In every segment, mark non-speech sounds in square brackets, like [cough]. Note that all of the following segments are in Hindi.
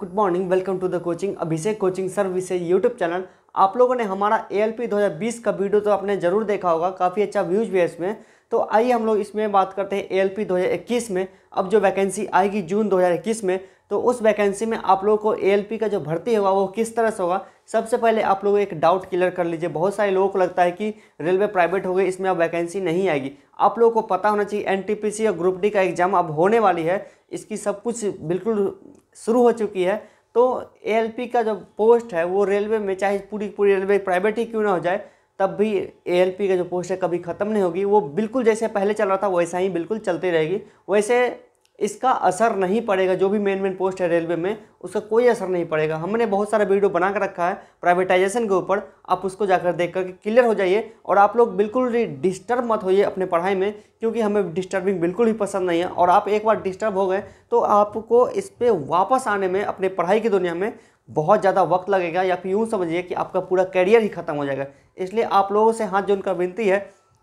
good morning welcome to the coaching Abhishek coaching service YouTube channel आप लोगों ने हमारा ए 2020 का वीडियो तो आपने जरूर देखा होगा काफ़ी अच्छा व्यूज भी है इसमें तो आइए हम लोग इसमें बात करते हैं ए 2021 में अब जो वैकेंसी आएगी जून 2021 में तो उस वैकेंसी में आप लोगों को ए का जो भर्ती होगा वो किस तरह से होगा सबसे पहले आप लोग एक डाउट क्लियर कर लीजिए बहुत सारे लोगों को लगता है कि रेलवे प्राइवेट हो गई इसमें अब वैकेंसी नहीं आएगी आप लोगों को पता होना चाहिए एनटीपीसी और ग्रुप डी का एग्जाम अब होने वाली है इसकी सब कुछ बिल्कुल शुरू हो चुकी है तो ए का जो पोस्ट है वो रेलवे में चाहे पूरी पूरी रेलवे प्राइवेट ही क्यों ना हो जाए तब भी ए का जो पोस्ट है कभी ख़त्म नहीं होगी वो बिल्कुल जैसे पहले चल रहा था वैसा ही बिल्कुल चलती रहेगी वैसे इसका असर नहीं पड़ेगा जो भी मेन मेन पोस्ट है रेलवे में उसका कोई असर नहीं पड़ेगा हमने बहुत सारा वीडियो बना कर रखा है प्राइवेटाइजेशन के ऊपर आप उसको जाकर देख कर क्लियर हो जाइए और आप लोग बिल्कुल डिस्टर्ब मत होइए अपने पढ़ाई में क्योंकि हमें डिस्टर्बिंग बिल्कुल भी पसंद नहीं है और आप एक बार डिस्टर्ब हो गए तो आपको इस पर वापस आने में अपने पढ़ाई की दुनिया में बहुत ज़्यादा वक्त लगेगा या फिर यूँ समझिए कि आपका पूरा करियर ही ख़त्म हो जाएगा इसलिए आप लोगों से हाथ जोड़कर विनती है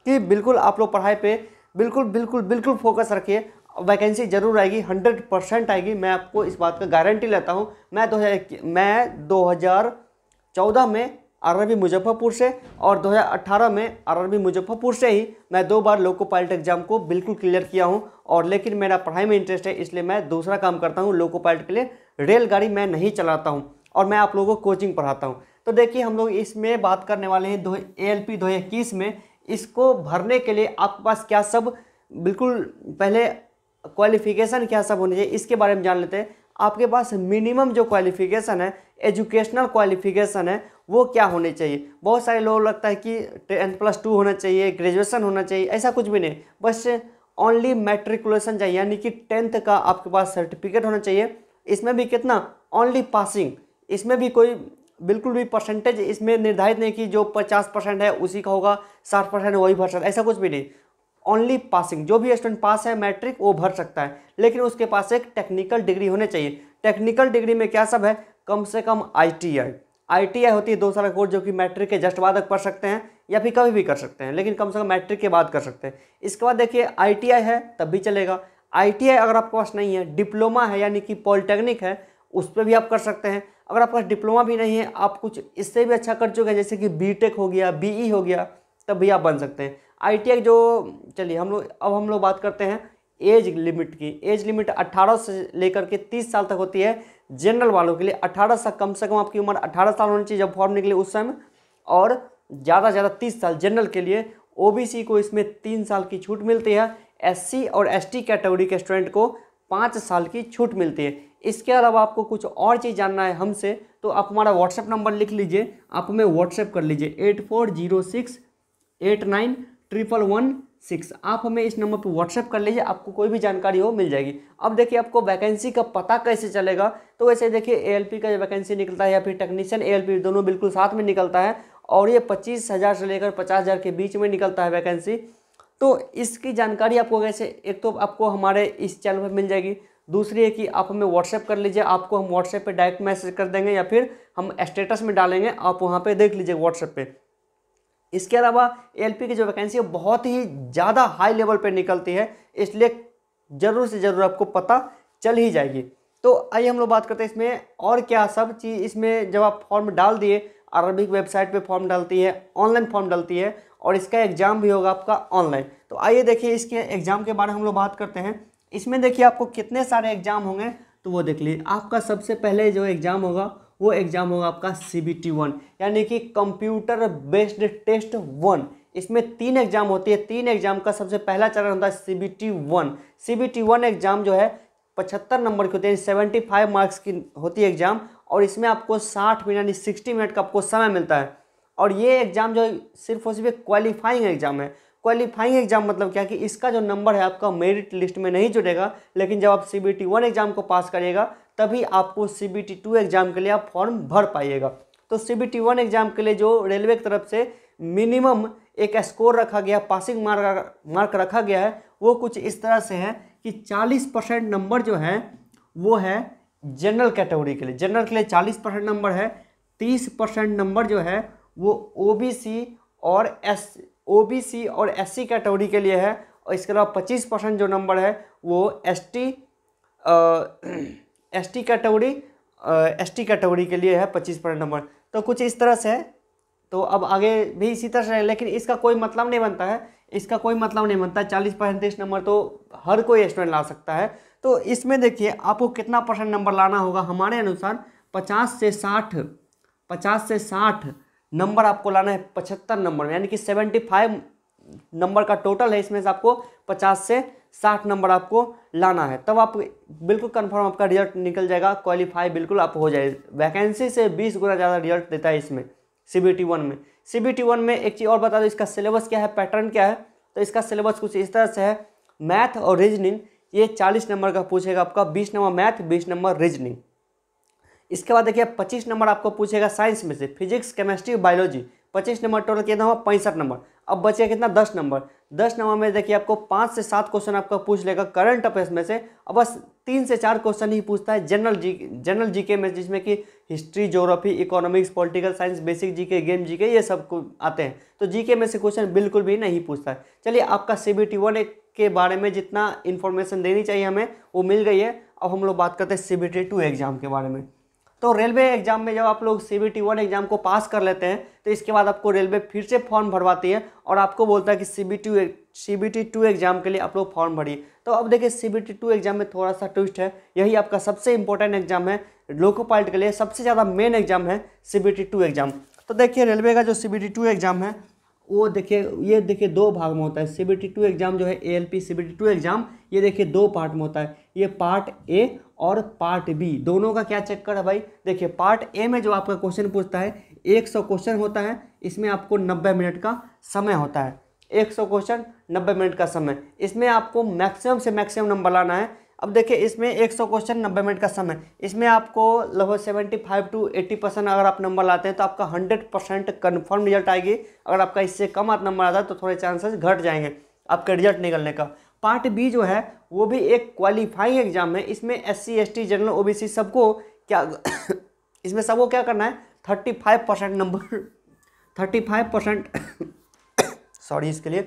कि बिल्कुल आप लोग पढ़ाई पर बिल्कुल बिल्कुल बिल्कुल फोकस रखिए वैकेंसी जरूर आएगी हंड्रेड परसेंट आएगी मैं आपको इस बात का गारंटी लेता हूँ मैं दो मैं दो में आरआरबी मुजफ्फरपुर से और 2018 में आरआरबी मुजफ्फरपुर से ही मैं दो बार लोको पायलट एग्जाम को बिल्कुल क्लियर किया हूं और लेकिन मेरा पढ़ाई में इंटरेस्ट है इसलिए मैं दूसरा काम करता हूँ लोको पायलट के लिए रेलगाड़ी मैं नहीं चलाता हूँ और मैं आप लोगों को कोचिंग पढ़ाता हूँ तो देखिए हम लोग इसमें बात करने वाले हैं दो ए एल पी में इसको भरने के लिए आपके पास क्या सब बिल्कुल पहले क्वालिफिकेशन क्या सब होनी चाहिए इसके बारे में जान लेते हैं आपके पास मिनिमम जो क्वालिफिकेशन है एजुकेशनल क्वालिफिकेशन है वो क्या होने चाहिए बहुत सारे लोग लगता है कि टेन प्लस टू होना चाहिए ग्रेजुएशन होना चाहिए ऐसा कुछ भी नहीं बस ओनली मेट्रिकुलेशन चाहिए यानी कि टेंथ का आपके पास सर्टिफिकेट होना चाहिए इसमें भी कितना ओनली पासिंग इसमें भी कोई बिल्कुल भी परसेंटेज इसमें निर्धारित नहीं कि जो पचास परसेंट है उसी का होगा साठ परसेंट वही परसेंट ऐसा कुछ भी नहीं ओनली पासिंग जो भी स्टूडेंट पास है मैट्रिक वो भर सकता है लेकिन उसके पास एक टेक्निकल डिग्री होने चाहिए टेक्निकल डिग्री में क्या सब है कम से कम आईटीआई आईटीआई होती है दो साल का कोर्स जो कि मैट्रिक के जस्ट बाद पढ़ सकते हैं या फिर कभी भी कर सकते हैं लेकिन कम से कम मैट्रिक के बाद कर सकते हैं इसके बाद देखिए आई है तब भी चलेगा आई अगर आपके पास नहीं है डिप्लोमा है यानी कि पॉलिटेक्निक है उस पर भी आप कर सकते हैं अगर आपके पास डिप्लोमा भी नहीं है आप कुछ इससे भी अच्छा कर चुके हैं जैसे कि टेक हो गया ई e हो गया तब भी आप बन सकते हैं आई जो चलिए हम लोग अब हम लोग बात करते हैं एज लिमिट की एज लिमिट 18 से लेकर के 30 साल तक होती है जनरल वालों के लिए 18 साल कम से कम आपकी उम्र 18 साल होनी चाहिए जब फॉर्म निकले उस समय और ज़्यादा से ज़्यादा 30 साल जनरल के लिए ओबीसी को इसमें तीन साल की छूट मिलती है एससी और एसटी कैटेगरी के स्टूडेंट को पाँच साल की छूट मिलती है इसके अलावा आपको कुछ और चीज़ जानना है हमसे तो आप हमारा व्हाट्सएप नंबर लिख लीजिए आप हमें व्हाट्सएप कर लीजिए eight four zero six eight nine triple one six आप हमें इस नंबर पर व्हाट्सएप कर लीजिए आपको कोई भी जानकारी हो मिल जाएगी अब देखिए आपको वैकेंसी का पता कैसे चलेगा तो वैसे देखिए एएलपी का वैकेंसी निकलता है या फिर टेक्नीशियन एएलपी दोनों बिल्कुल साथ में निकलता है और ये पच्चीस हज़ार से लेकर पचास हज़ार के बीच में निकलता है वैकेंसी तो इसकी जानकारी आपको कैसे एक तो आपको हमारे इस चैनल पर मिल जाएगी दूसरी है कि आप हमें व्हाट्सएप कर लीजिए आपको हम व्हाट्सएप पर डायरेक्ट मैसेज कर देंगे या फिर हम स्टेटस में डालेंगे आप वहाँ पर देख लीजिए व्हाट्सएप पर इसके अलावा एलपी की जो वैकेंसी है बहुत ही ज़्यादा हाई लेवल पर निकलती है इसलिए ज़रूर से ज़रूर आपको पता चल ही जाएगी तो आइए हम लोग बात करते हैं इसमें और क्या सब चीज़ इसमें जब आप फॉर्म डाल दिए अरबिक वेबसाइट पे फॉर्म डालती है ऑनलाइन फॉर्म डालती है और इसका एग्ज़ाम भी होगा आपका ऑनलाइन तो आइए देखिए इसके एग्ज़ाम के बारे में हम लोग बात करते हैं इसमें देखिए आपको कितने सारे एग्ज़ाम होंगे तो वो देख लीजिए आपका सबसे पहले जो एग्ज़ाम होगा वो एग्ज़ाम होगा आपका सी बी टी वन यानी कि कंप्यूटर बेस्ड टेस्ट वन इसमें तीन एग्ज़ाम होती है तीन एग्ज़ाम का सबसे पहला चरण होता है C B T one C B T one exam जो है पचहत्तर नंबर की होती है सेवेंटी फाइव मार्क्स की होती है एग्ज़ाम और इसमें आपको साठ मिनट यानी सिक्सटी मिनट का आपको समय मिलता है और ये एग्ज़ाम जो सिर्फ और सिर्फ एक क्वालिफाइंग एग्ज़ाम है क्वालिफाइंग एग्ज़ाम मतलब क्या कि इसका जो नंबर है आपका मेरिट लिस्ट में नहीं जुड़ेगा लेकिन जब आप C B T one exam को पास करिएगा तभी आपको C B T two exam के लिए आप फॉर्म भर पाइएगा तो C B T one exam के लिए जो रेलवे की तरफ से मिनिमम एक स्कोर रखा गया पासिंग मार्क मार्क रखा गया है वो कुछ इस तरह से है कि चालीस परसेंट नंबर जो है वो है जनरल कैटेगरी के लिए जनरल के लिए चालीस परसेंट नंबर है तीस परसेंट नंबर जो है वो ओ बी सी और एस ओ बी सी और एस सी कैटेगरी के लिए है और इसके अलावा पच्चीस परसेंट जो नंबर है वो S T ST category ST category के लिए है पच्चीस परसेंट नंबर तो कुछ इस तरह से है तो अब आगे भी इसी तरह से है लेकिन इसका कोई मतलब नहीं बनता है इसका कोई मतलब नहीं बनता चालीस पैंतीस नंबर तो हर कोई स्टूडेंट ला सकता है तो इसमें देखिए आपको कितना परसेंट नंबर लाना होगा हमारे अनुसार पचास से साठ पचास से साठ नंबर आपको लाना है पचहत्तर नंबर यानी कि सेवेंटी फाइव नंबर का टोटल है इसमें से आपको पचास से साठ नंबर आपको लाना है तब आप बिल्कुल कंफर्म आपका रिजल्ट निकल जाएगा क्वालिफाई बिल्कुल आप हो जाए वैकेंसी से बीस गुना ज़्यादा रिजल्ट देता है इसमें सी बी टी वन में सी बी टी वन में एक चीज़ और बता दो इसका सिलेबस क्या है पैटर्न क्या है तो इसका सिलेबस कुछ इस तरह से है मैथ और रीजनिंग ये चालीस नंबर का पूछेगा आपका बीस नंबर मैथ बीस नंबर रीजनिंग इसके बाद देखिए पच्चीस नंबर आपको पूछेगा साइंस में से फिजिक्स केमिस्ट्री बायोलॉजी पच्चीस नंबर टोटल कितना हुआ पैंसठ नंबर अब बचेगा कितना दस नंबर दस नंबर में देखिए आपको पाँच से सात क्वेश्चन आपका पूछ लेगा करंट अफेयर्स में से अब बस तीन से चार क्वेश्चन ही पूछता है जनरल जी जनरल जी के में जिसमें कि history geography economics political science basic GK game GK ये सब आते हैं तो जीके में से क्वेश्चन बिल्कुल भी नहीं पूछता है चलिए आपका सी बी टी वन के बारे में जितना इन्फॉर्मेशन देनी चाहिए हमें वो मिल गई है अब हम लोग बात करते हैं C B T two exam के बारे में तो रेलवे एग्जाम में जब आप लोग C B T one exam को पास कर लेते हैं तो इसके बाद आपको रेलवे फिर से फॉर्म भरवाती है और आपको बोलता है कि C B T C B T two exam के लिए आप लोग फॉर्म भरिए तो अब देखिए C B T two exam में थोड़ा सा ट्विस्ट है यही आपका सबसे इंपॉर्टेंट एग्जाम है लोको पाइलट के लिए सबसे ज़्यादा मेन एग्जाम है C B T two exam तो देखिए रेलवे का जो C B T two exam है वो देखिए ये देखिए दो भाग में होता है C B T two exam जो है A L P C B T two exam ये देखिए दो पार्ट में होता है ये पार्ट ए और पार्ट बी दोनों का क्या चक्कर है भाई देखिए पार्ट ए में जो आपका क्वेश्चन पूछता है एक सौ क्वेश्चन होता है इसमें आपको नब्बे मिनट का समय होता है एक सौ क्वेश्चन नब्बे मिनट का समय इसमें आपको मैक्सिमम से मैक्सिमम नंबर लाना है अब देखिए इसमें 100 क्वेश्चन 90 मिनट का समय इसमें आपको लगभग 75 टू एट्टी परसेंट अगर आप नंबर लाते हैं तो आपका 100 परसेंट कन्फर्म रिजल्ट आएगी अगर आपका इससे कम आप नंबर आता है तो थोड़े चांसेस घट जाएंगे आपका रिजल्ट निकलने का पार्ट बी जो है वो भी एक क्वालिफाइंग एग्जाम है इसमें S C S T general O B C सबको क्या [coughs] इसमें सबको क्या करना है thirty five percent number [coughs] thirty five percent [coughs] sorry इसके लिए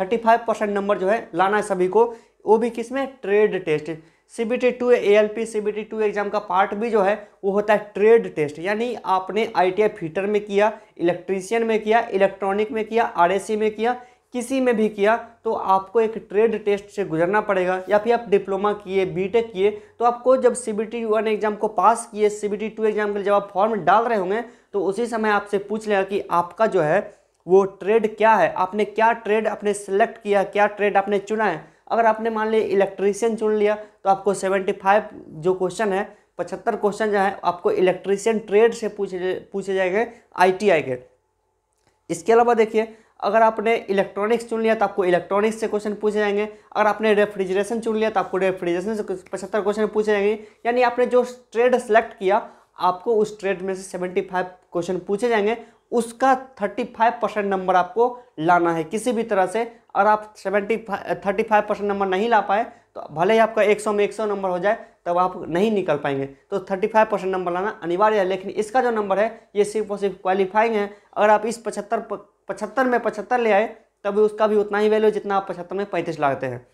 थर्टी फाइव परसेंट नंबर जो है लाना है सभी को वो भी किस में trade test C B T two A L P C B T two exam का पार्ट भी जो है वो होता है ट्रेड टेस्ट यानी आपने आई टी आई फीटर में किया इलेक्ट्रीशियन में किया इलेक्ट्रॉनिक में किया आर एस सी में किया किसी में भी किया तो आपको एक ट्रेड टेस्ट से गुजरना पड़ेगा या फिर आप डिप्लोमा किए बीटेक किए तो आपको जब C B T one exam को पास किए C B T two exam के लिए जब आप फॉर्म डाल रहे होंगे तो उसी समय आपसे पूछ लेगा कि आपका जो है वो ट्रेड क्या है आपने क्या ट्रेड अपने सेलेक्ट किया क्या ट्रेड आपने चुना है अगर आपने मान लिया इलेक्ट्रीशियन चुन लिया तो आपको सेवेंटी फाइव जो क्वेश्चन है पचहत्तर क्वेश्चन जो है आपको इलेक्ट्रीशियन ट्रेड से पूछे पूछे जाएंगे आईटीआई के इसके अलावा देखिए अगर आपने इलेक्ट्रॉनिक्स चुन लिया तो आपको इलेक्ट्रॉनिक्स से क्वेश्चन पूछे जाएंगे अगर आपने रेफ्रिजरेशन चुन लिया तो आपको रेफ्रिजरेशन से पचहत्तर क्वेश्चन पूछे जाएंगे यानी आपने जो ट्रेड सेलेक्ट किया आपको उस ट्रेड में से सेवेंटी फाइव क्वेश्चन पूछे जाएंगे उसका 35 परसेंट नंबर आपको लाना है किसी भी तरह से और आप seventy thirty five percent number नहीं ला पाए तो भले ही आपका 100 में 100 नंबर हो जाए तब आप नहीं निकल पाएंगे तो 35 परसेंट नंबर लाना अनिवार्य है लेकिन इसका जो नंबर है ये सिर्फ और सिर्फ क्वालिफाइंग है अगर आप इस पचहत्तर पचहत्तर में पचहत्तर ले आए तब उसका भी उतना ही वैल्यू जितना आप पचहत्तर में पैंतीस लाते हैं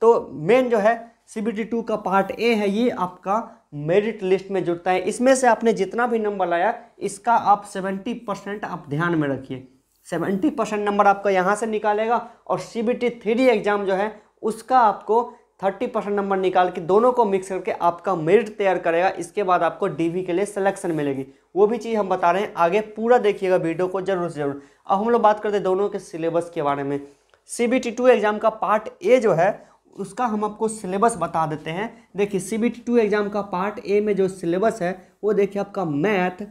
तो मेन जो है सी बी टी टू का पार्ट ए है ये आपका मेरिट लिस्ट में जुड़ता है इसमें से आपने जितना भी नंबर लाया इसका आप सेवेंटी परसेंट आप ध्यान में रखिए सेवेंटी परसेंट नंबर आपका यहाँ से निकालेगा और C B T three exam जो है उसका आपको थर्टी परसेंट नंबर निकाल के दोनों को मिक्स करके आपका मेरिट तैयार करेगा इसके बाद आपको डी के लिए सिलेक्शन मिलेगी वो भी चीज़ हम बता रहे हैं आगे पूरा देखिएगा वीडियो को जरूर से जरूर अब हम लोग बात करते हैं दोनों के सिलेबस के बारे में C B T two exam का पार्ट ए जो है उसका हम आपको सिलेबस बता देते हैं देखिए सी बी टू एग्ज़ाम का पार्ट ए में जो सिलेबस है वो देखिए आपका मैथ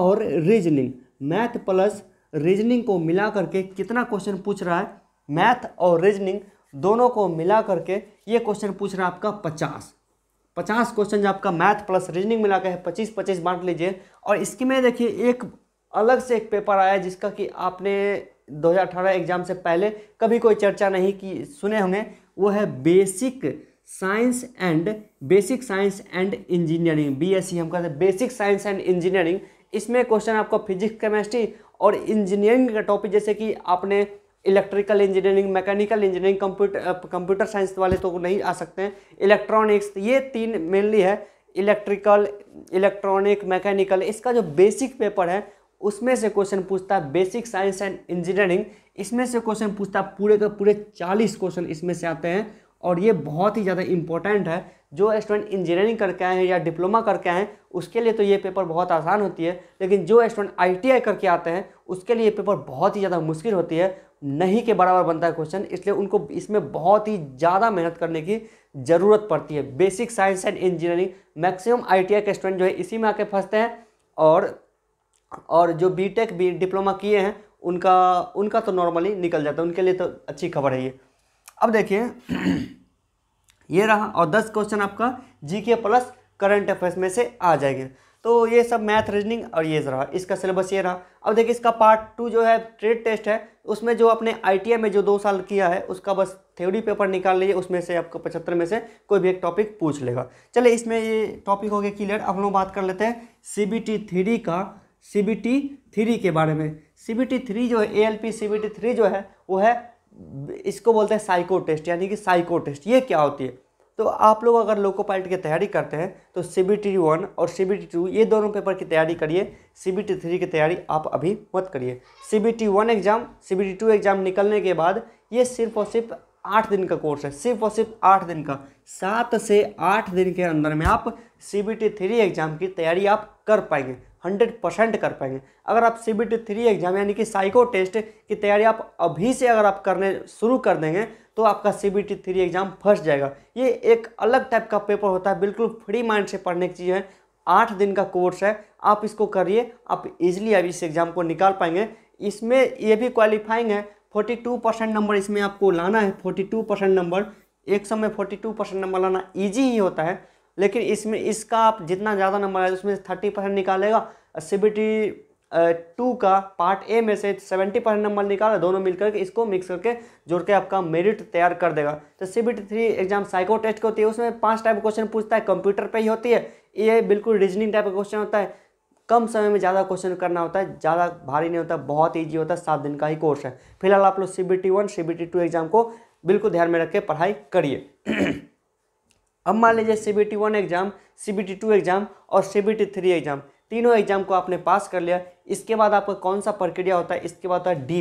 और रीजनिंग मैथ प्लस रीजनिंग को मिला करके कितना क्वेश्चन पूछ रहा है मैथ और रीजनिंग दोनों को मिला करके ये क्वेश्चन पूछ रहा है आपका पचास पचास क्वेश्चन जो आपका मैथ प्लस रीजनिंग मिला के है पच्चीस पच्चीस बांट लीजिए और इसके में देखिए एक अलग से एक पेपर आया जिसका कि आपने 2018 एग्ज़ाम से पहले कभी कोई चर्चा नहीं की सुने होंगे वो है basic science and basic science and engineering BSC हम कहते हैं बेसिक साइंस एंड इंजीनियरिंग इसमें क्वेश्चन आपको फिजिक्स केमिस्ट्री और इंजीनियरिंग का टॉपिक जैसे कि आपने electrical engineering mechanical engineering computer computer science वाले तो नहीं आ सकते हैं इलेक्ट्रॉनिक्स ये तीन मेनली है इलेक्ट्रिकल इलेक्ट्रॉनिक मैकेनिकल इसका जो बेसिक पेपर है उसमें से क्वेश्चन पूछता है बेसिक साइंस एंड इंजीनियरिंग इसमें से क्वेश्चन पूछता है पूरे का पूरे चालीस क्वेश्चन इसमें से आते हैं और ये बहुत ही ज़्यादा इंपॉर्टेंट है जो स्टूडेंट इंजीनियरिंग करके आए हैं या डिप्लोमा करके आए हैं उसके लिए तो ये पेपर बहुत आसान होती है लेकिन जो स्टूडेंट आईटीआई करके आते हैं उसके लिए पेपर बहुत ही ज़्यादा मुश्किल होती है नहीं के बराबर बनता है क्वेश्चन इसलिए उनको इसमें बहुत ही ज़्यादा मेहनत करने की ज़रूरत पड़ती है basic science and engineering maximum I के स्टूडेंट जो है इसी में आके फंसते हैं और और जो बी टेक बी डिप्लोमा किए हैं उनका उनका तो नॉर्मली निकल जाता है उनके लिए तो अच्छी खबर है ये अब देखिए [clears throat] ये रहा और दस क्वेश्चन आपका जी के प्लस करंट अफेयर्स में से आ जाएंगे तो ये सब मैथ रीजनिंग और ये रहा इसका सिलेबस ये रहा अब देखिए इसका पार्ट टू जो है ट्रेड टेस्ट है उसमें जो आपने आई में जो दो साल किया है उसका बस थ्योरी पेपर निकाल लीजिए उसमें से आपको पचहत्तर में से कोई भी एक टॉपिक पूछ लेगा चलिए इसमें ये टॉपिक हो गया क्लियर अब हम लोग बात कर लेते हैं सी बी टी थ्री का सी बी टी थ्री के बारे में सी बी टी थ्री जो है A L P C B T three जो है वो है इसको बोलते हैं साइको टेस्ट यानी कि साइको टेस्ट ये क्या होती है तो आप लोग अगर लोको पायलट की तैयारी करते हैं तो सी बी टी वन और सी बी टी टू ये दोनों पेपर की तैयारी करिए सी बी टी थ्री की तैयारी आप अभी मत करिए C B T one exam C B T two exam निकलने के बाद ये सिर्फ और सिर्फ आठ दिन का कोर्स है सिर्फ और सिर्फ आठ दिन का सात से आठ दिन के अंदर में आप C B T three exam की तैयारी आप कर पाएंगे हंड्रेड परसेंट कर पाएंगे अगर आप C B T three exam यानी कि साइको टेस्ट की तैयारी आप अभी से अगर आप करने शुरू कर देंगे तो आपका C B T three exam फंस जाएगा ये एक अलग टाइप का पेपर होता है बिल्कुल फ्री माइंड से पढ़ने की चीज़ है आठ दिन का कोर्स है आप इसको करिए आप इजिली अब इस एग्ज़ाम को निकाल पाएंगे इसमें ये भी क्वालिफाइंग है फोर्टी टू परसेंट नंबर इसमें आपको लाना है फोर्टी टू परसेंट नंबर एक समय फोर्टी टू परसेंट नंबर लाना ईजी ही होता है लेकिन इसमें इसका आप जितना ज़्यादा नंबर आएगा उसमें थर्टी परसेंट निकालेगा सी बी टी टू का पार्ट ए में से सेवेंटी परसेंट नंबर निकाला दोनों मिलकर के इसको मिक्स करके जोड़ के आपका मेरिट तैयार कर देगा तो C B T three exam psycho test की होती है उसमें पांच टाइप क्वेश्चन पूछता है कंप्यूटर पे ही होती है ये बिल्कुल रीजनिंग टाइप का क्वेश्चन होता है कम समय में ज़्यादा क्वेश्चन करना होता है ज़्यादा भारी नहीं होता बहुत ईजी होता है सात दिन का ही कोर्स है फिलहाल आप लोग C B T one C B T two exam को बिल्कुल ध्यान में रख के पढ़ाई करिए [clears throat] अब मान लीजिए C B T one exam C B T two exam और C B T three exam तीनों एग्ज़ाम को आपने पास कर लिया इसके बाद आपका कौन सा प्रक्रिया होता है इसके बाद होता है डी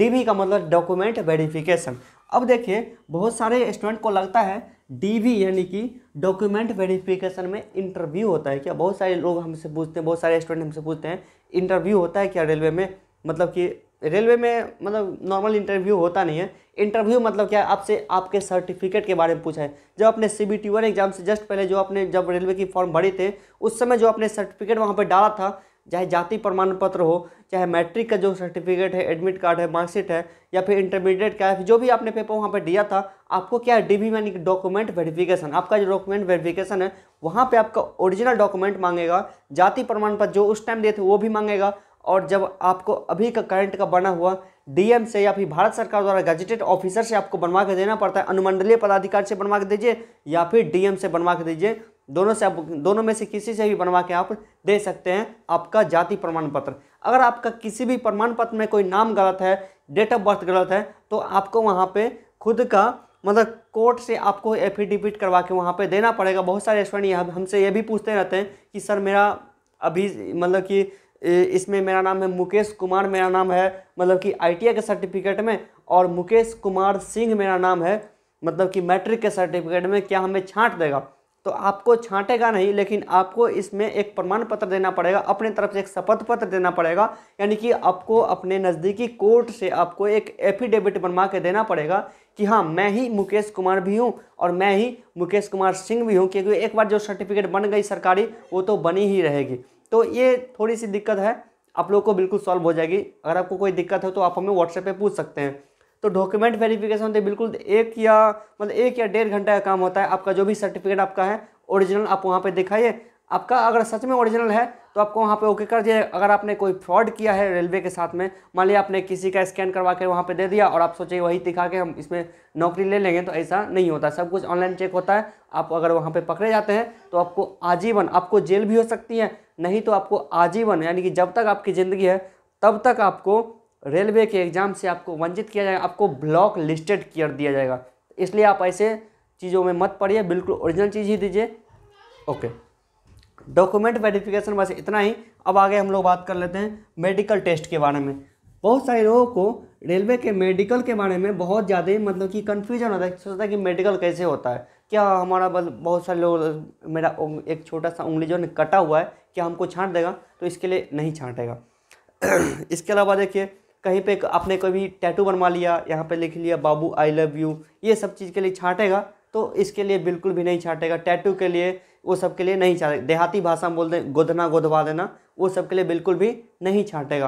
डीवी का मतलब डॉक्यूमेंट वेरिफिकेशन अब देखिए बहुत सारे स्टूडेंट को लगता है डीवी यानी कि डॉक्यूमेंट वेरिफिकेशन में इंटरव्यू होता है क्या बहुत सारे लोग हमसे पूछते हैं बहुत सारे स्टूडेंट हमसे पूछते हैं इंटरव्यू होता है क्या रेलवे में मतलब कि रेलवे में मतलब नॉर्मल इंटरव्यू होता नहीं है इंटरव्यू मतलब क्या आपसे आपके सर्टिफिकेट के बारे में पूछा है जब अपने C B T one exam से जस्ट पहले जो अपने जब रेलवे की फॉर्म भरे थे उस समय जो अपने सर्टिफिकेट वहाँ पर डाला था चाहे जाति प्रमाण पत्र हो चाहे मैट्रिक का जो सर्टिफिकेट है एडमिट कार्ड है मार्कशीट है या फिर इंटरमीडिएट का है जो भी आपने पेपर वहाँ पर दिया था आपको क्या है डीवी यानी कि डॉक्यूमेंट वेरिफिकेशन आपका जो डॉक्यूमेंट वेरिफिकेशन है वहाँ पे आपका ओरिजिनल डॉक्यूमेंट मांगेगा जाति प्रमाण पत्र जो उस टाइम दिए थे वो भी मांगेगा और जब आपको अभी का करंट का बना हुआ डीएम से या फिर भारत सरकार द्वारा गजेटेड ऑफिसर से आपको बनवा के देना पड़ता है अनुमंडलीय पदाधिकारी से बनवा के दीजिए या फिर डीएम से बनवा के दीजिए दोनों से आप दोनों में से किसी से भी बनवा के आप दे सकते हैं आपका जाति प्रमाण पत्र अगर आपका किसी भी प्रमाण पत्र में कोई नाम गलत है डेट ऑफ बर्थ गलत है तो आपको वहाँ पर खुद का मतलब कोर्ट से आपको एफिडेविट करवा के वहाँ पर देना पड़ेगा बहुत सारे स्टूडेंट हमसे ये भी पूछते रहते हैं कि सर मेरा अभी मतलब कि इसमें मेरा नाम है मुकेश कुमार मेरा नाम है मतलब कि आई के सर्टिफिकेट में और मुकेश कुमार सिंह मेरा नाम है मतलब कि मैट्रिक के सर्टिफिकेट में क्या हमें छांट देगा तो आपको छांटेगा नहीं लेकिन आपको इसमें एक प्रमाण पत्र देना पड़ेगा अपने तरफ से एक शपथ पत्र देना पड़ेगा यानी कि आपको अपने नज़दीकी कोर्ट से आपको एक एफिडेविट बनवा के देना पड़ेगा कि हाँ मैं ही मुकेश कुमार भी हूँ और मैं ही मुकेश कुमार सिंह भी हूँ क्योंकि एक बार जो सर्टिफिकेट बन गई सरकारी वो तो बनी ही रहेगी तो ये थोड़ी सी दिक्कत है आप लोग को बिल्कुल सॉल्व हो जाएगी अगर आपको कोई दिक्कत हो तो आप हमें व्हाट्सएप पे पूछ सकते हैं तो डॉक्यूमेंट वेरिफिकेशन होते तो बिल्कुल एक या मतलब एक या डेढ़ घंटा का काम होता है आपका जो भी सर्टिफिकेट आपका है ओरिजिनल आप वहाँ पर दिखाइए आपका अगर सच में ओरिजिनल है तो आपको वहाँ पे ओके कर दिया अगर आपने कोई फ्रॉड किया है रेलवे के साथ में मान लिया आपने किसी का स्कैन करवा के वहाँ पे दे दिया और आप सोचे वही दिखा के हम इसमें नौकरी ले लेंगे तो ऐसा नहीं होता सब कुछ ऑनलाइन चेक होता है आप अगर वहाँ पर पकड़े जाते हैं तो आपको आजीवन आपको जेल भी हो सकती है नहीं तो आपको आजीवन यानी कि जब तक आपकी ज़िंदगी है तब तक आपको रेलवे के एग्ज़ाम से आपको वंचित किया जाएगा आपको ब्लॉक लिस्टेड कर दिया जाएगा इसलिए आप ऐसे चीज़ों में मत पड़िए बिल्कुल ओरिजिनल चीज़ ही दीजिए ओके डॉक्यूमेंट वेरिफिकेशन बस इतना ही अब आगे हम लोग बात कर लेते हैं मेडिकल टेस्ट के बारे में बहुत सारे लोगों को रेलवे के मेडिकल के बारे में बहुत ज़्यादा मतलब कि कन्फ्यूजन होता है सोचता है कि मेडिकल कैसे होता है क्या हमारा बल बहुत सारे लोग मेरा एक छोटा सा उंगली जो है कटा हुआ है क्या हमको छांट देगा तो इसके लिए नहीं छांटेगा [clears throat] इसके अलावा देखिए कहीं पे आपने कभी टैटू बनवा लिया यहाँ पे लिख लिया बाबू आई लव यू ये सब चीज़ के लिए छांटेगा तो इसके लिए बिल्कुल भी नहीं छांटेगा टैटू के लिए वो सब के लिए नहीं छाटे देहाती भाषा में बोल दें गोदना गोदवा देना वो सब के लिए बिल्कुल भी नहीं छाटेगा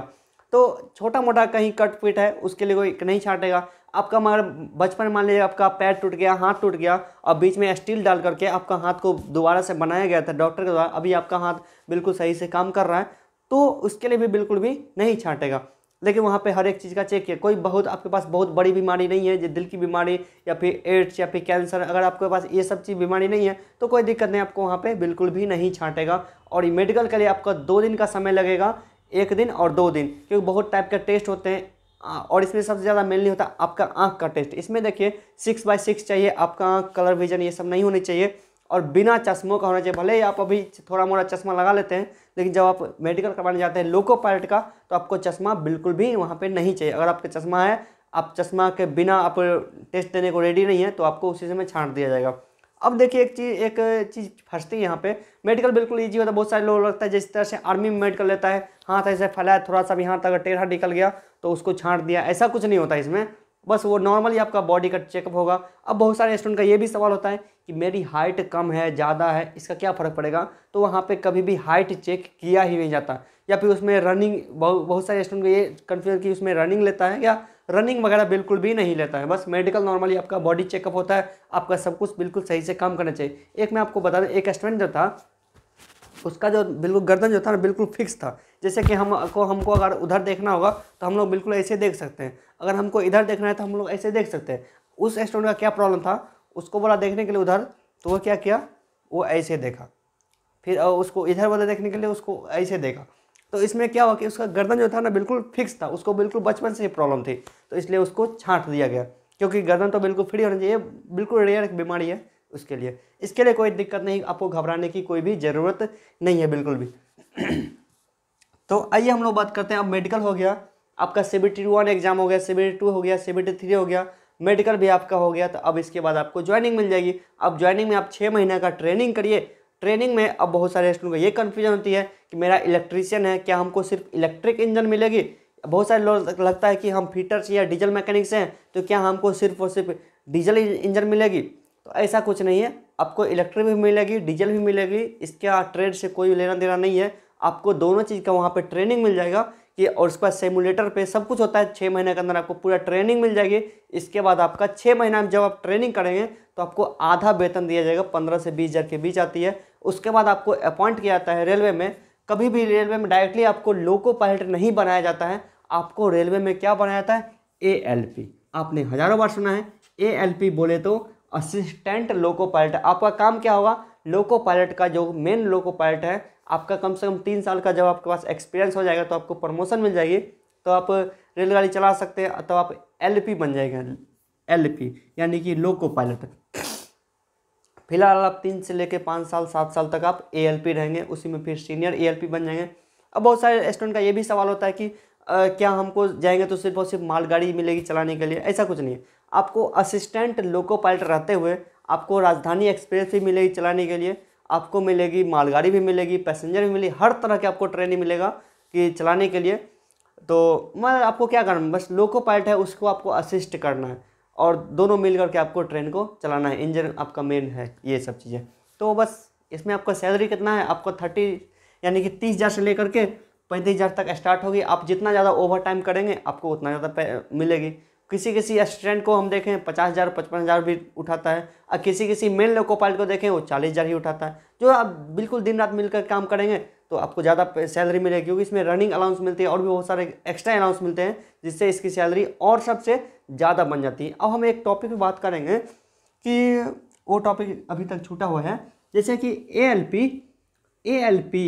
तो छोटा मोटा कहीं कट पिट है उसके लिए कोई नहीं छाटेगा आपका मगर बचपन मान लीजिए आपका पैर टूट गया हाथ टूट गया और बीच में स्टील डाल करके आपका हाथ को दोबारा से बनाया गया था डॉक्टर के द्वारा अभी आपका हाथ बिल्कुल सही से काम कर रहा है तो उसके लिए भी बिल्कुल भी नहीं छाटेगा लेकिन वहाँ पे हर एक चीज़ का चेक किया कोई बहुत आपके पास बहुत बड़ी बीमारी नहीं है जो दिल की बीमारी या फिर एड्स या फिर कैंसर अगर आपके पास ये सब चीज़ बीमारी नहीं है तो कोई दिक्कत नहीं आपको वहाँ पे बिल्कुल भी नहीं छांटेगा और ये मेडिकल के लिए आपका दो दिन का समय लगेगा एक दिन और दो दिन क्योंकि बहुत टाइप के टेस्ट होते हैं और इसमें सबसे ज़्यादा मेनली होता है आपका आँख का टेस्ट इसमें देखिए सिक्स बाई सिक्स चाहिए आपका आँख कलर विजन ये सब नहीं होनी चाहिए और बिना चश्मों का होना चाहिए भले ही आप अभी थोड़ा मोड़ा चश्मा लगा लेते हैं लेकिन जब आप मेडिकल करवाने जाते हैं लोको पायलट का तो आपको चश्मा बिल्कुल भी वहाँ पर नहीं चाहिए अगर आपका चश्मा है आप चश्मा के बिना आप टेस्ट देने को रेडी नहीं है तो आपको उसी समय छाँट दिया जाएगा अब देखिए एक चीज़ एक चीज़ फंसती है यहाँ पे मेडिकल बिल्कुल ईजी होता है बहुत सारे लोग लगता है जिस तरह से आर्मी में मेडिकल लेता है हाथ ऐसे फैलाया थोड़ा सा भी हाथ अगर टेढ़ा निकल गया तो उसको छांट दिया ऐसा कुछ नहीं होता इसमें बस वो नॉर्मली आपका बॉडी का चेकअप होगा अब बहुत सारे स्टूडेंट का ये भी सवाल होता है कि मेरी हाइट कम है ज़्यादा है इसका क्या फ़र्क पड़ेगा तो वहाँ पे कभी भी हाइट चेक किया ही नहीं जाता या फिर उसमें रनिंग बहु, बहुत सारे स्टूडेंट को ये कन्फ्यूजन कि उसमें रनिंग लेता है या रनिंग वगैरह बिल्कुल भी नहीं लेता है बस मेडिकल नॉर्मली आपका बॉडी चेकअप होता है आपका सब कुछ बिल्कुल सही से काम करना चाहिए एक मैं आपको बता दें एक स्टूडेंट जो था उसका जो बिल्कुल गर्दन जो था ना बिल्कुल फिक्स था जैसे कि हमको हमको अगर उधर देखना होगा तो हम लोग बिल्कुल ऐसे देख सकते हैं अगर हमको इधर देखना है तो हम लोग ऐसे देख सकते हैं उस स्टूडेंट का क्या प्रॉब्लम था उसको बोला देखने के लिए उधर तो वो क्या किया वो ऐसे देखा फिर उसको इधर वाला देखने के लिए उसको ऐसे देखा तो इसमें क्या हुआ कि उसका गर्दन जो था ना बिल्कुल फिक्स था उसको बिल्कुल बचपन से ही प्रॉब्लम थी तो इसलिए उसको छांट दिया गया क्योंकि गर्दन तो बिल्कुल फ्री होना चाहिए बिल्कुल रेयर बीमारी है उसके लिए इसके लिए कोई दिक्कत नहीं आपको घबराने की कोई भी ज़रूरत नहीं है बिल्कुल भी [clears throat] तो आइए हम लोग बात करते हैं अब मेडिकल हो गया आपका C B T one exam हो गया सी बी टी टू हो गया सी बी टी थ्री हो गया मेडिकल भी आपका हो गया तो अब इसके बाद आपको ज्वाइनिंग मिल जाएगी अब ज्वाइनिंग में आप छः महीने का ट्रेनिंग करिए ट्रेनिंग में अब बहुत सारे स्टूडेंट को ये कन्फ्यूजन होती है कि मेरा इलेक्ट्रीशियन है क्या हमको सिर्फ इलेक्ट्रिक इंजन मिलेगी बहुत सारे लोग लगता है कि हम फीटर्स या डीजल मैकेनिक्स हैं तो क्या हमको सिर्फ और सिर्फ डीजल इंजन मिलेगी तो ऐसा कुछ नहीं है आपको इलेक्ट्रिक भी मिलेगी डीजल भी मिलेगी इसका ट्रेड से कोई लेना देना नहीं है आपको दोनों चीज़ का वहाँ पर ट्रेनिंग मिल जाएगा कि और उसके बाद सेमुलेटर पे सब कुछ होता है छः महीने के अंदर आपको पूरा ट्रेनिंग मिल जाएगी इसके बाद आपका छः महीना में जब आप ट्रेनिंग करेंगे तो आपको आधा वेतन दिया जाएगा पंद्रह से बीस हज़ार के बीच आती है उसके बाद आपको अपॉइंट किया जाता है रेलवे में कभी भी रेलवे में डायरेक्टली आपको लोको पायलट नहीं बनाया जाता है आपको रेलवे में क्या बनाया जाता है ए एल पी आपने हज़ारों बार सुना है ए एल पी बोले तो असिस्टेंट लोको पायलट आपका काम क्या होगा लोको पायलट का जो मेन लोको पायलट है आपका कम से कम तीन साल का जब आपके पास एक्सपीरियंस हो जाएगा तो आपको प्रमोशन मिल जाएगी तो आप रेलगाड़ी चला सकते हैं तो आप एल बन जाएंगे एल यानी कि लोको पायलट फिलहाल आप तीन से लेकर पाँच साल सात साल तक आप ए रहेंगे उसी में फिर सीनियर ए बन जाएंगे अब बहुत सारे स्टूडेंट का ये भी सवाल होता है कि आ, क्या हमको जाएंगे तो सिर्फ और सिर्फ मालगाड़ी मिलेगी चलाने के लिए ऐसा कुछ नहीं है आपको असिस्टेंट लोको पायलट रहते हुए आपको राजधानी एक्सप्रेस भी मिलेगी चलाने के लिए आपको मिलेगी मालगाड़ी भी मिलेगी पैसेंजर भी मिलेगी हर तरह के आपको ट्रेन ही मिलेगा कि चलाने के लिए तो मैं आपको क्या करना है बस लोको पायलट है उसको आपको असिस्ट करना है और दोनों मिल करके आपको ट्रेन को चलाना है इंजन आपका मेन है ये सब चीज़ें तो बस इसमें आपका सैलरी कितना है आपको थर्टी यानी कि तीस हज़ार से लेकर के पैंतीस हज़ार तक स्टार्ट होगी आप जितना ज़्यादा ओवर टाइम करेंगे आपको उतना ज़्यादा मिलेगी किसी किसी असिस्टेंट को हम देखें पचास हज़ार पचपन हज़ार भी उठाता है और किसी किसी मेन लोको पायलट को देखें वो चालीस हज़ार ही उठाता है जो आप बिल्कुल दिन रात मिलकर काम करेंगे तो आपको ज़्यादा सैलरी मिलेगी क्योंकि इसमें रनिंग अलाउंस मिलती है और भी बहुत सारे एक्स्ट्रा अलाउंस मिलते हैं जिससे इसकी सैलरी और सबसे ज़्यादा बन जाती है अब हम एक टॉपिक पर बात करेंगे कि वो टॉपिक अभी तक छूटा हुआ है जैसे कि A L P A L P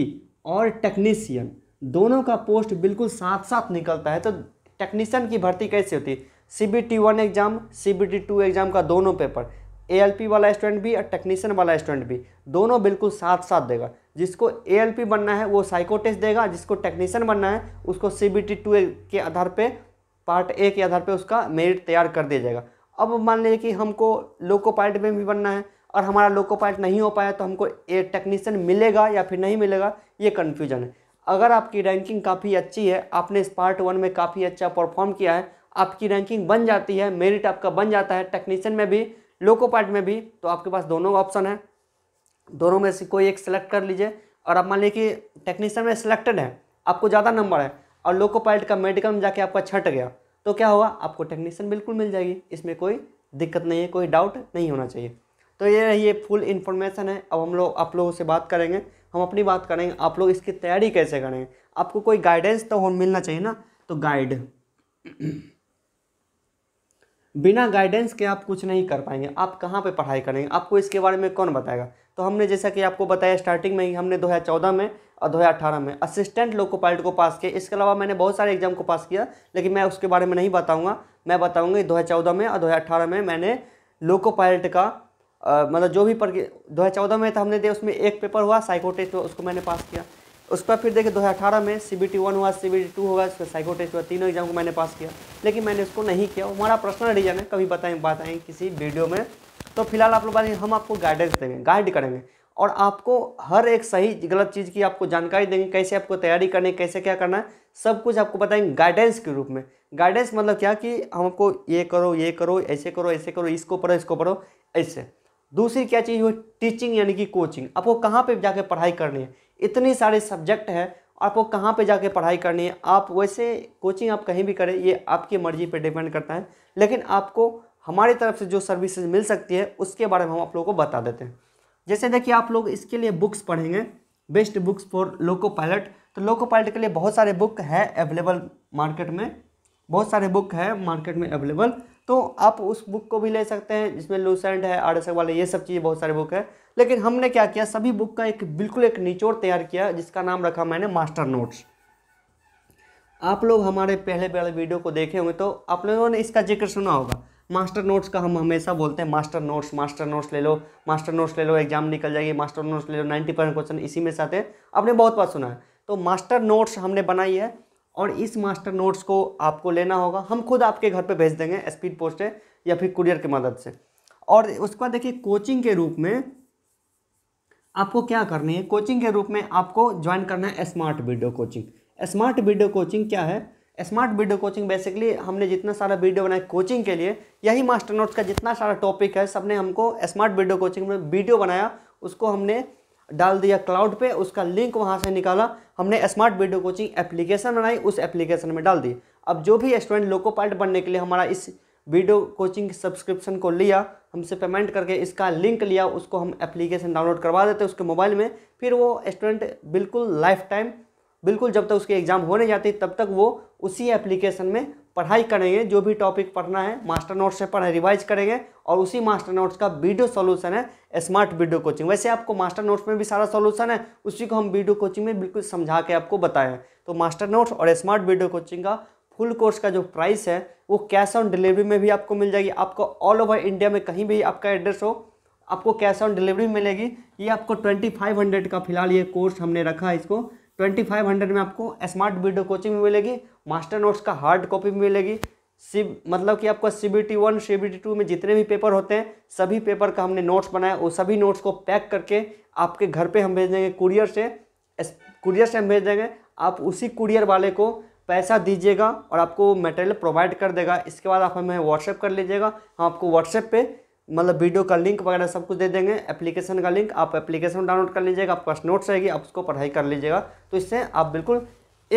और टेक्नीसियन दोनों का पोस्ट बिल्कुल साथ साथ निकलता है तो टेक्नीशियन की भर्ती कैसे होती है C B T one exam C B T two exam का दोनों पेपर ए वाला स्टूडेंट भी और टेक्नीशियन वाला स्टूडेंट भी दोनों बिल्कुल साथ साथ देगा जिसको ए बनना है वो साइको टेस्ट देगा जिसको टेक्नीशियन बनना है उसको सी बी टी टू के आधार पर पार्ट ए के आधार पर उसका मेरिट तैयार कर दिया जाएगा अब मान लीजिए कि हमको लोको पार्ट में भी बनना है और हमारा लोको पार्ट नहीं हो पाया तो हमको ए टेक्नीशियन मिलेगा या फिर नहीं मिलेगा ये कन्फ्यूजन है अगर आपकी रैंकिंग काफ़ी अच्छी है आपने इस पार्ट वन में काफ़ी अच्छा परफॉर्म किया है आपकी रैंकिंग बन जाती है मेरिट आपका बन जाता है टेक्नीशियन में भी लोको पार्ट में भी तो आपके पास दोनों ऑप्शन है दोनों में से कोई एक सिलेक्ट कर लीजिए और आप मान लीजिए कि टेक्नीशियन में सिलेक्टेड है आपको ज़्यादा नंबर है और लोको पायलट का मेडिकल में जाके आपका छट गया तो क्या होगा आपको टेक्नीशियन बिल्कुल मिल जाएगी इसमें कोई दिक्कत नहीं है कोई डाउट नहीं होना चाहिए तो ये रही फुल इन्फॉर्मेशन है अब हम लोग आप लोगों से बात करेंगे हम अपनी बात करेंगे आप लोग इसकी तैयारी कैसे करेंगे आपको कोई गाइडेंस तो मिलना चाहिए ना तो गाइड बिना गाइडेंस के आप कुछ नहीं कर पाएंगे आप कहाँ पे पढ़ाई करेंगे आपको इसके बारे में कौन बताएगा तो हमने जैसा कि आपको बताया स्टार्टिंग में ही हमने 2014 में और 2018 में असिस्टेंट लोको पायलट को पास किया इसके अलावा मैंने बहुत सारे एग्जाम को पास किया लेकिन मैं उसके बारे में नहीं बताऊँगा मैं बताऊँगी दो में और दो में मैंने लोको पायलट का मतलब जो भी पर दो में तो हमने दिया उसमें एक पेपर हुआ साइकोटेस्ट तो उसको मैंने पास किया उस पर फिर देखिए 2018 में सी बी टी वन हुआ सी बी टी टू हुआ उसका साइको टेस्ट हुआ तीनों एग्जाम को मैंने पास किया लेकिन मैंने उसको नहीं किया वो हमारा पर्सनल रीजन है कभी बताएं बताएं किसी वीडियो में तो फिलहाल आप लोग बताएंगे हम आपको गाइडेंस देंगे गाइड करेंगे और आपको हर एक सही गलत चीज़ की आपको जानकारी देंगे कैसे आपको तैयारी करनी कैसे क्या करना है सब कुछ आपको बताएंगे गाइडेंस के रूप में गाइडेंस मतलब क्या कि हम आपको ये करो ये करो ऐसे करो ऐसे करो इसको पढ़ो इसको पढ़ो ऐसे दूसरी क्या चीज़ हुई टीचिंग यानी कि कोचिंग आपको कहाँ पे जाके पढ़ाई करनी है इतने सारे सब्जेक्ट हैं आपको कहाँ पे जाके पढ़ाई करनी है आप वैसे कोचिंग आप कहीं भी करें ये आपकी मर्ज़ी पे डिपेंड करता है लेकिन आपको हमारी तरफ से जो सर्विसेज मिल सकती है उसके बारे में हम आप लोगों को बता देते हैं जैसे देखिए आप लोग इसके लिए बुक्स पढ़ेंगे best books for loco pilot तो लोको पायलट के लिए बहुत सारे बुक है अवेलेबल मार्केट में बहुत सारे बुक है मार्केट में अवेलेबल तो आप उस बुक को भी ले सकते हैं जिसमें लूसेंट है आरएसएक वाले ये सब चीज़ें बहुत सारे बुक है लेकिन हमने क्या किया सभी बुक का एक बिल्कुल एक निचोड़ तैयार किया जिसका नाम रखा मैंने मास्टर नोट्स आप लोग हमारे पहले पहले वीडियो को देखे होंगे तो आप लोगों ने इसका जिक्र सुना होगा मास्टर नोट्स का हम हमेशा बोलते हैं मास्टर नोट्स मास्टर नोट्स ले लो मास्टर नोट्स ले लो एग्जाम निकल जाएगी मास्टर नोट्स ले लो नाइन्टी क्वेश्चन इसी में से आते हैं आपने बहुत बार सुना है तो मास्टर नोट्स हमने बनाई है और इस मास्टर नोट्स को आपको लेना होगा हम खुद आपके घर पे भेज देंगे स्पीड पोस्ट है या फिर कुरियर की मदद से और उसके बाद देखिए कोचिंग के रूप में आपको क्या करनी है कोचिंग के रूप में आपको ज्वाइन करना है smart video coaching smart video coaching क्या है स्मार्ट वीडियो कोचिंग बेसिकली हमने जितना सारा वीडियो बनाया कोचिंग के लिए यही मास्टर नोट्स का जितना सारा टॉपिक है सबने हमको स्मार्ट वीडियो कोचिंग में वीडियो बनाया उसको हमने डाल दिया क्लाउड पे उसका लिंक वहाँ से निकाला हमने स्मार्ट वीडियो कोचिंग एप्लीकेशन बनाई उस एप्लीकेशन में डाल दी अब जो भी स्टूडेंट लोको पार्ट बनने के लिए हमारा इस वीडियो कोचिंग सब्सक्रिप्शन को लिया हमसे पेमेंट करके इसका लिंक लिया उसको हम एप्लीकेशन डाउनलोड करवा देते उसके मोबाइल में फिर वो स्टूडेंट बिल्कुल लाइफ टाइम बिल्कुल जब तक उसकी एग्ज़ाम हो नहीं जाती तब तक वो उसी एप्लीकेशन में पढ़ाई करेंगे जो भी टॉपिक पढ़ना है मास्टर नोट्स से पढ़ाई रिवाइज करेंगे और उसी मास्टर नोट्स का वीडियो सॉल्यूशन है स्मार्ट वीडियो कोचिंग वैसे आपको मास्टर नोट्स में भी सारा सॉल्यूशन है उसी को हम वीडियो कोचिंग में बिल्कुल समझा के आपको बताएं तो मास्टर नोट्स और स्मार्ट वीडियो कोचिंग का फुल कोर्स का जो प्राइस है वो कैश ऑन डिलीवरी में भी आपको मिल जाएगी आपको ऑल ओवर इंडिया में कहीं भी आपका एड्रेस हो आपको कैश ऑन डिलीवरी मिलेगी ये आपको ट्वेंटी फाइव हंड्रेड का फिलहाल ये कोर्स हमने रखा है इसको ट्वेंटी फाइव हंड्रेड में आपको स्मार्ट वीडियो कोचिंग भी मिलेगी मास्टर नोट्स का हार्ड कॉपी भी मिलेगी सी मतलब कि आपको C B T one C B T two में जितने भी पेपर होते हैं सभी पेपर का हमने नोट्स बनाया वो सभी नोट्स को पैक करके आपके घर पे हम भेज देंगे कुरियर से कुरियर से हम भेज देंगे आप उसी कुरियर वाले को पैसा दीजिएगा और आपको मटेरियल प्रोवाइड कर देगा इसके बाद आप हमें व्हाट्सएप कर लीजिएगा हम आपको व्हाट्सएप पर मतलब वीडियो का लिंक वगैरह सब कुछ दे देंगे एप्लीकेशन का लिंक आप एप्लीकेशन डाउनलोड कर लीजिएगा आपके पास नोट्स रहेगी आप उसको पढ़ाई कर लीजिएगा तो इससे आप बिल्कुल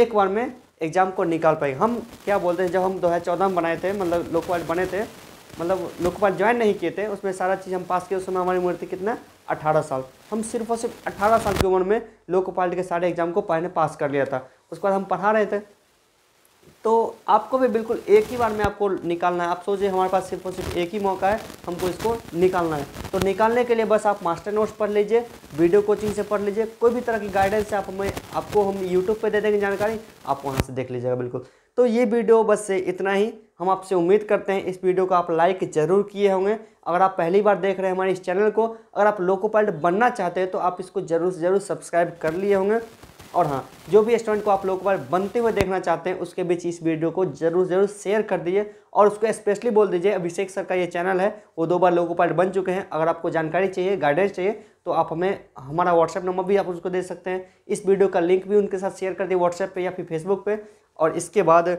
एक बार में एग्ज़ाम को निकाल पाएंगे हम क्या बोलते हैं जब हम दो हज़ार चौदह में बनाए थे मतलब लोकपाल बने थे मतलब लोकपाल ज्वाइन नहीं किए थे उसमें सारा चीज़ हम पास किए उसमें हमारी उम्र थी कितना अठारह साल हम सिर्फ और सिर्फ अठारह साल की उम्र में लोकपाल के सारे एग्ज़ाम को पहले पास कर लिया था उसके बाद हम पढ़ा रहे थे तो आपको भी बिल्कुल एक ही बार में आपको निकालना है आप सोचिए हमारे पास सिर्फ और सिर्फ एक ही मौका है हमको इसको निकालना है तो निकालने के लिए बस आप मास्टर नोट्स पढ़ लीजिए वीडियो कोचिंग से पढ़ लीजिए कोई भी तरह की गाइडेंस आप हमें आपको हम यूट्यूब पर दे देंगे जानकारी आप वहाँ से देख लीजिएगा बिल्कुल तो ये वीडियो बस से इतना ही हम आपसे उम्मीद करते हैं इस वीडियो को आप लाइक ज़रूर किए होंगे अगर आप पहली बार देख रहे हैं हमारे इस चैनल को अगर आप लोको पायलट बनना चाहते हैं तो आप इसको ज़रूर से ज़रूर सब्सक्राइब कर लिए होंगे और हाँ जो भी स्टूडेंट को आप लोग बार बनते हुए देखना चाहते हैं उसके बीच इस वीडियो को जरूर जरूर शेयर कर दीजिए और उसको स्पेशली बोल दीजिए अभिषेक सर का ये चैनल है वो दो बार लोगों पर बन चुके हैं अगर आपको जानकारी चाहिए गाइडेंस चाहिए तो आप हमें हमारा व्हाट्सएप नंबर भी आप उसको दे सकते हैं इस वीडियो का लिंक भी उनके साथ शेयर कर दिए व्हाट्सएप पर या फिर फेसबुक पर और इसके बाद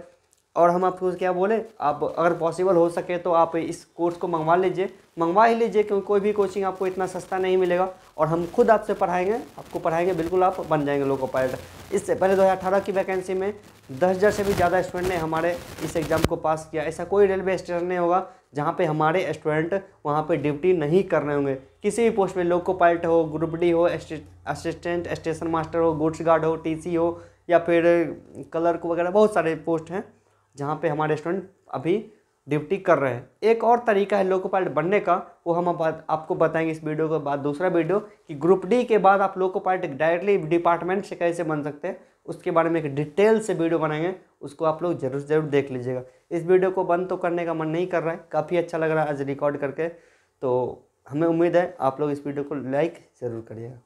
और हम आपको क्या बोले आप अगर पॉसिबल हो सके तो आप इस कोर्स को मंगवा लीजिए मंगवा ही लीजिए क्योंकि कोई भी कोचिंग आपको इतना सस्ता नहीं मिलेगा और हम खुद आपसे पढ़ाएंगे आपको पढ़ाएंगे बिल्कुल आप बन जाएंगे लोको पायलट इससे पहले 2018 की वैकेंसी में दस हज़ार से भी ज़्यादा स्टूडेंट ने हमारे इस एग्ज़ाम को पास किया ऐसा कोई रेलवे स्टेशन नहीं होगा जहाँ पर हमारे स्टूडेंट वहाँ पर ड्यूटी नहीं कर रहे होंगे किसी भी पोस्ट में लोको पायलट हो ग्रुप डी हो असिस्टेंट स्टेशन मास्टर हो गुड्स गार्ड हो सी हो या फिर क्लर्क वगैरह बहुत सारे पोस्ट हैं जहाँ पे हमारे स्टूडेंट अभी ड्यूटी कर रहे हैं एक और तरीका है लोको पायलट बनने का वो हम बात आपको बताएंगे इस वीडियो के बाद दूसरा वीडियो कि ग्रुप डी के बाद आप लोको पायलट डायरेक्टली डिपार्टमेंट से कैसे बन सकते हैं उसके बारे में एक डिटेल से वीडियो बनाएंगे उसको आप लोग जरूर जरूर देख लीजिएगा इस वीडियो को बंद तो करने का मन नहीं कर रहा है काफ़ी अच्छा लग रहा है आज रिकॉर्ड करके तो हमें उम्मीद है आप लोग इस वीडियो को लाइक ज़रूर करिएगा